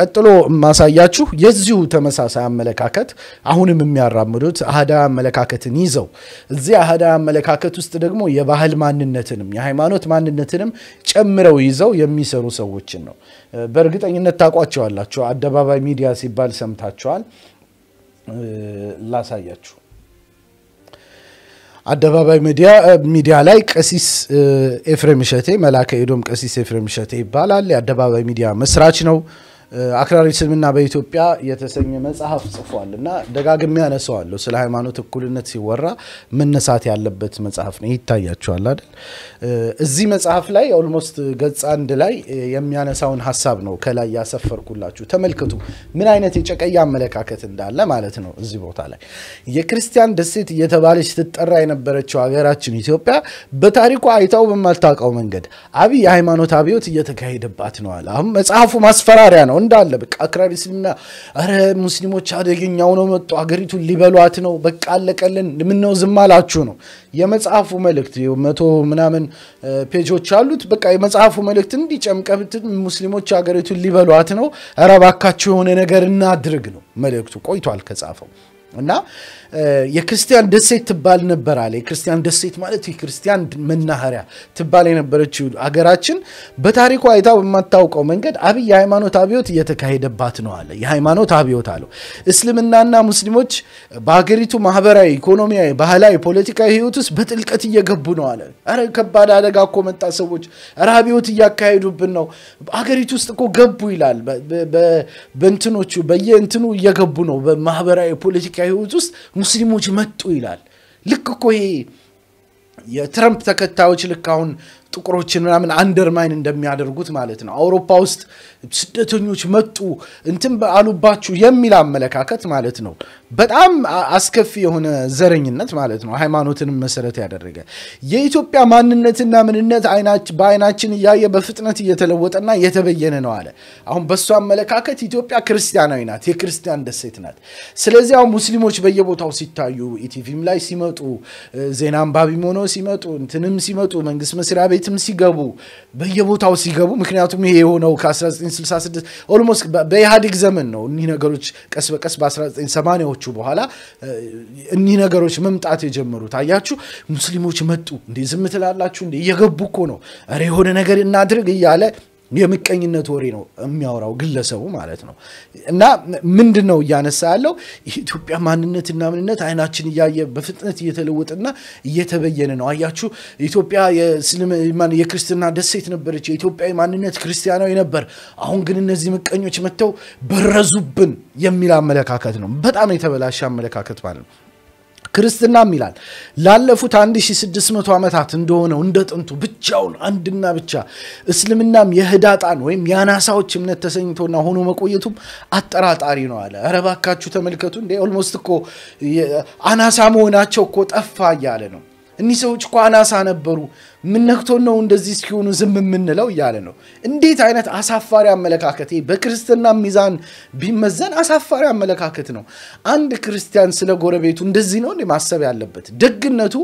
ቀጥሎ ማሳያችሁ የዚሁ ተመሳሳይ አመለካከት አሁንም የሚያራምዱት አህዳዊ አመለካከትን ይዘው እዚህ አህዳዊ አመለካከት ውስጥ ደግሞ የባህል ማንነትንም የሃይማኖት ማንነትንም ጨምረው ይዘው የሚሰሩ ሰዎችን ነው። በእርግጠኝነት ታውቋቸዋላችሁ። አደባባይ ሚዲያ ሲባል ሰምታችኋል። ላሳያችሁ። አደባባይ ሚዲያ ላይ ቀሲስ ኤፍሬም እሸቴ መላከ ኤዶም ቀሲስ ኤፍሬም እሸቴ ይባላል። የአደባባይ ሚዲያ መስራች ነው። አክራሪ እስልምና በኢትዮጵያ የተሰኘ መጽሐፍ ጽፏል እና ደጋግሜ ያነሰዋለሁ። ስለ ሃይማኖት እኩልነት ሲወራ መነሳት ያለበት መጽሐፍ ነው። ይታያቸዋል አይደል? እዚህ መጽሐፍ ላይ ኦልሞስት ገጽ አንድ ላይ የሚያነሳውን ሀሳብ ነው ከላይ ያሰፈርኩላችሁ። ተመልከቱ ምን አይነት የጨቀያ አመለካከት እንዳለ ማለት ነው። እዚህ ቦታ ላይ የክርስቲያን ደሴት እየተባለች ስትጠራ የነበረችው ሀገራችን ኢትዮጵያ በታሪኩ አይታው በማልታውቀው መንገድ አብይ የሃይማኖት አብዮት እየተካሄደባት ነዋል። አሁን መጽሐፉ ማስፈራሪያ ነው። እንዳለ በቃ አክራሪ እስልምና፣ ኧረ ሙስሊሞች አደገኛው ነው መጡ፣ አገሪቱን ሊበሏት ነው፣ በቃ አለቀልን፣ ምነው ዝም አላችሁ ነው የመጽሐፉ መልእክት። መቶ ምናምን ፔጆች አሉት። በቃ የመጽሐፉ መልእክት እንዲጨምቀብት ሙስሊሞች አገሪቱን ሊበሏት ነው፣ ኧረ እባካችሁ የሆነ ነገር እናድርግ ነው መልእክቱ። ቆይቷል ከጻፈው እና የክርስቲያን ደሴት ትባል ነበር አለ። የክርስቲያን ደሴት ማለት የክርስቲያን መናኸሪያ ትባል የነበረችው አገራችን በታሪኩ አይታ በማታውቀው መንገድ አብይ የሃይማኖት አብዮት እየተካሄደባት ነው አለ። የሃይማኖት አብዮት አለው። እስልምናና ሙስሊሞች በሀገሪቱ ማህበራዊ፣ ኢኮኖሚያዊ፣ ባህላዊ፣ ፖለቲካዊ ህይወት ውስጥ በጥልቀት እየገቡ ነው አለ። ኧረ ከባድ አደጋ እኮ መጣ። ሰዎች ኧረ አብዮት እያካሄዱብን ነው። አገሪቱ ውስጥ እኮ ገቡ ይላል። በእንትኖቹ በየእንትኑ እየገቡ ነው። በማህበራዊ ፖለቲካ كيوزوس مسلموش متو إلال لككوهي يا ترامب تكتاوش لكاون ጥቁሮችን ምናምን አንደርማይን እንደሚያደርጉት ማለት ነው። አውሮፓ ውስጥ ስደተኞች መጡ እንትን አሉባችሁ የሚል አመለካከት ማለት ነው። በጣም አስከፊ የሆነ ዘረኝነት ማለት ነው። ሃይማኖትንም መሰረት ያደረገ የኢትዮጵያ ማንነትና ምንነት በአይናችን እያየ በፍጥነት እየተለወጠና እየተበየነ ነው አለ። አሁን በሱ አመለካከት ኢትዮጵያ ክርስቲያናዊ ናት፣ የክርስቲያን ደሴት ናት። ስለዚህ አሁን ሙስሊሞች በየቦታው ሲታዩ ኢቲቪም ላይ ሲመጡ ዜና አንባቢም ሆነው ሲመጡ እንትንም ሲመጡ መንግስት መስሪያ ቤት ቤትም ሲገቡ በየቦታው ሲገቡ ምክንያቱም ይሄ የሆነው ከ1966 ኦልሞስት በኢህአዴግ ዘመን ነው እኒህ ነገሮች ቀስ በቀስ በ1980ዎቹ በኋላ እኒህ ነገሮች መምጣት የጀመሩት አያችሁ ሙስሊሞች መጡ እንዴ ዝም ትላላችሁ እንዴ እየገቡ እኮ ነው ኧረ የሆነ ነገር እናድርግ እያለ የምቀኝነት ወሬ ነው የሚያወራው ግለሰቡ ማለት ነው። እና ምንድን ነው እያነሳ ያለው የኢትዮጵያ ማንነትና ምንነት አይናችን እያየ በፍጥነት እየተለወጠና እየተበየነ ነው። አያችሁ ኢትዮጵያ የክርስትና ደሴት ነበረች። የኢትዮጵያ ማንነት ክርስቲያናዊ ነበር። አሁን ግን እነዚህ ምቀኞች መጥተው በረዙብን የሚል አመለካከት ነው። በጣም የተበላሸ አመለካከት ማለት ነው። ክርስትናም ይላል ላለፉት 1600 ዓመታት እንደሆነው እንደ ጥንቱ ብቻውን አንድና ብቻ እስልምናም የህዳጣን ወይም የአናሳዎች እምነት ተሰኝቶና ሆኖ መቆየቱም አጠራጣሪ ነው አለ። ኧረ ተመልከቱ እንደ ኦልሞስት እኮ አናሳ መሆናቸው እኮ ጠፋ እያለ ነው። እኒህ ሰዎች እኮ አናሳ ነበሩ፣ ምነክቶ ነው እንደዚህ እስኪሆኑ ዝም የምንለው እያለ ነው። እንዴት አይነት አሳፋሪ አመለካከት! በክርስትና ሚዛን ቢመዘን አሳፋሪ አመለካከት ነው። አንድ ክርስቲያን ስለ ጎረቤቱ እንደዚህ ነው ማሰብ ያለበት። ደግነቱ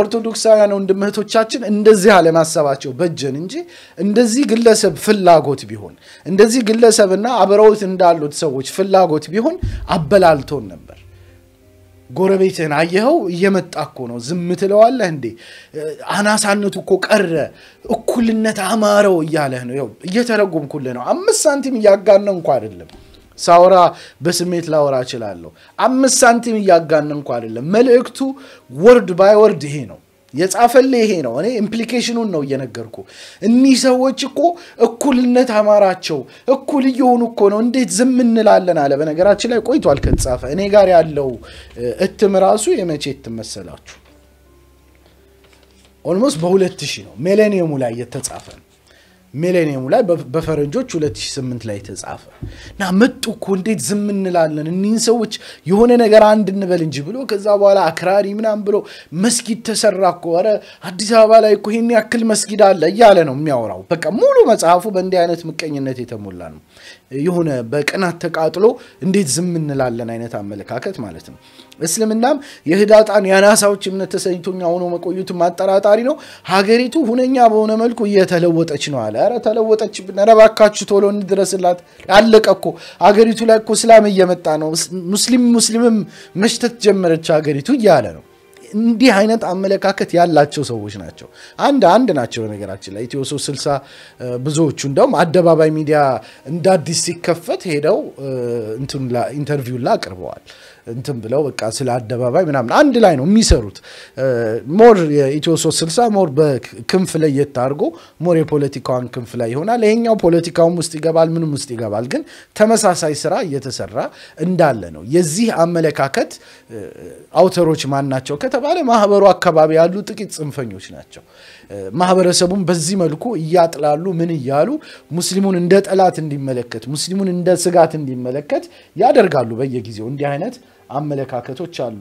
ኦርቶዶክሳውያን ወንድምህቶቻችን እንደዚህ አለማሰባቸው በጀን እንጂ እንደዚህ ግለሰብ ፍላጎት ቢሆን እንደዚህ ግለሰብና አብረውት እንዳሉት ሰዎች ፍላጎት ቢሆን አበላልቶን ነበር። ጎረቤትህን አየኸው እየመጣ እኮ ነው። ዝም ትለዋለህ እንዴ? አናሳነቱ እኮ ቀረ፣ እኩልነት አማረው እያለህ ነው። ይኸው እየተረጎምኩልህ ነው። አምስት ሳንቲም እያጋነ እንኳ አይደለም። ሳውራ በስሜት ላወራ እችላለሁ። አምስት ሳንቲም እያጋነ እንኳ አይደለም። መልእክቱ ወርድ ባይ ወርድ ይሄ ነው። የጻፈልህ ይሄ ነው። እኔ ኢምፕሊኬሽኑን ነው እየነገርኩ። እኒህ ሰዎች እኮ እኩልነት አማራቸው፣ እኩል እየሆኑ እኮ ነው፣ እንዴት ዝም እንላለን አለ። በነገራችን ላይ ቆይቷል ከተጻፈ። እኔ ጋር ያለው እትም ራሱ የመቼ እትም መሰላችሁ? ኦልሞስት በሁለት ሺህ ነው፣ ሚሌኒየሙ ላይ የተጻፈ ነው። ሚሌኒየሙ ላይ በፈረንጆች 2008 ላይ ተጻፈ እና መጡ እኮ እንዴት ዝም እንላለን እኒህን ሰዎች የሆነ ነገር አንድ እንበል እንጂ ብሎ ከዛ በኋላ አክራሪ ምናም ብሎ መስጊድ ተሰራ እኮ ኧረ አዲስ አበባ ላይ እኮ ይህን ያክል መስጊድ አለ እያለ ነው የሚያወራው። በቃ ሙሉ መጽሐፉ በእንዲህ አይነት ምቀኝነት የተሞላ ነው። የሆነ በቅናት ተቃጥሎ እንዴት ዝም እንላለን አይነት አመለካከት ማለት ነው። እስልምናም የህዳጣን የአናሳዎች እምነት ተሰኝቶኛ ሆኖ መቆየቱ ማጠራጣሪ ነው። ሀገሪቱ ሁነኛ በሆነ መልኩ እየተለወጠች ነው አለ። ኧረ ተለወጠች፣ ኧረ ቶሎ እንድረስላት። አለቀ እኮ ሀገሪቱ ላይ እኮ እስላም እየመጣ ነው፣ ሙስሊም ሙስሊምም መሽተት ጀመረች ሀገሪቱ እያለ ነው። እንዲህ አይነት አመለካከት ያላቸው ሰዎች ናቸው። አንድ አንድ ናቸው። በነገራችን ላይ ኢትዮ ሶስት ስልሳ ብዙዎቹ እንደውም አደባባይ ሚዲያ እንደ አዲስ ሲከፈት ሄደው ኢንተርቪው ላ አቅርበዋል። እንትን ብለው በቃ ስለ አደባባይ ምናምን አንድ ላይ ነው የሚሰሩት። ሞር የኢትዮ ሶስት ስልሳ ሞር በክንፍ ላይ የታርጎ ሞር የፖለቲካዋን ክንፍ ላይ ይሆናል። ይሄኛው ፖለቲካውም ውስጥ ይገባል፣ ምንም ውስጥ ይገባል። ግን ተመሳሳይ ስራ እየተሰራ እንዳለ ነው። የዚህ አመለካከት አውተሮች ማን ናቸው ከተባለ ማህበሩ አካባቢ ያሉ ጥቂት ጽንፈኞች ናቸው። ማህበረሰቡን በዚህ መልኩ እያጥላሉ ምን እያሉ ሙስሊሙን እንደ ጠላት እንዲመለከት፣ ሙስሊሙን እንደ ስጋት እንዲመለከት ያደርጋሉ በየጊዜው እንዲህ አይነት አመለካከቶች አሉ።